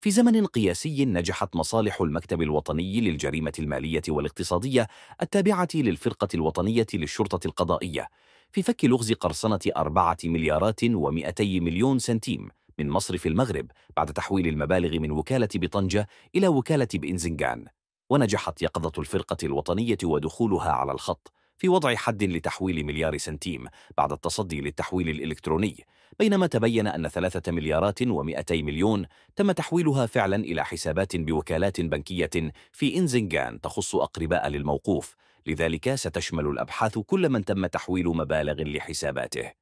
في زمن قياسي نجحت مصالح المكتب الوطني للجريمة المالية والاقتصادية التابعة للفرقة الوطنية للشرطة القضائية في فك لغز قرصنة أربعة مليارات ومئتي مليون سنتيم من مصرف المغرب بعد تحويل المبالغ من وكالة بطنجة إلى وكالة بإنزنجان ونجحت يقظة الفرقة الوطنية ودخولها على الخط في وضع حد لتحويل مليار سنتيم بعد التصدي للتحويل الإلكتروني بينما تبين أن ثلاثة مليارات ومئتي مليون تم تحويلها فعلا إلى حسابات بوكالات بنكية في إنزنجان تخص أقرباء للموقوف لذلك ستشمل الأبحاث كل من تم تحويل مبالغ لحساباته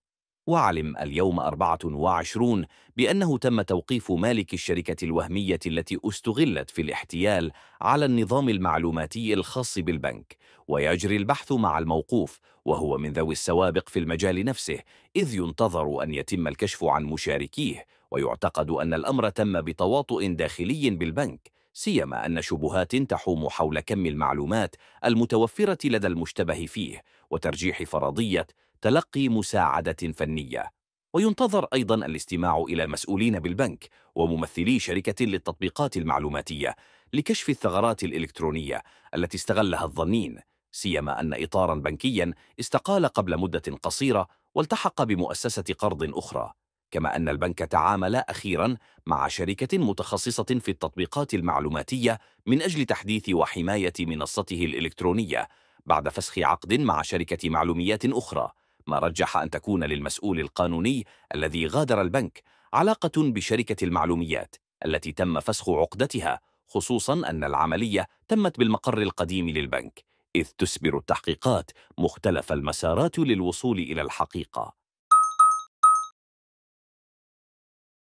وعلم اليوم 24 بأنه تم توقيف مالك الشركة الوهمية التي استغلت في الاحتيال على النظام المعلوماتي الخاص بالبنك ويجري البحث مع الموقوف وهو من ذوي السوابق في المجال نفسه إذ ينتظر أن يتم الكشف عن مشاركيه ويعتقد أن الأمر تم بتواطؤ داخلي بالبنك سيما أن شبهات تحوم حول كم المعلومات المتوفرة لدى المشتبه فيه وترجيح فرضية تلقي مساعدة فنية وينتظر أيضا الاستماع إلى مسؤولين بالبنك وممثلي شركة للتطبيقات المعلوماتية لكشف الثغرات الإلكترونية التي استغلها الظنين سيما أن إطارا بنكيا استقال قبل مدة قصيرة والتحق بمؤسسة قرض أخرى كما أن البنك تعامل أخيرا مع شركة متخصصة في التطبيقات المعلوماتية من أجل تحديث وحماية منصته الإلكترونية بعد فسخ عقد مع شركة معلوميات أخرى ما رجح أن تكون للمسؤول القانوني الذي غادر البنك علاقة بشركة المعلوميات التي تم فسخ عقدتها خصوصا أن العملية تمت بالمقر القديم للبنك إذ تسبر التحقيقات مختلف المسارات للوصول إلى الحقيقة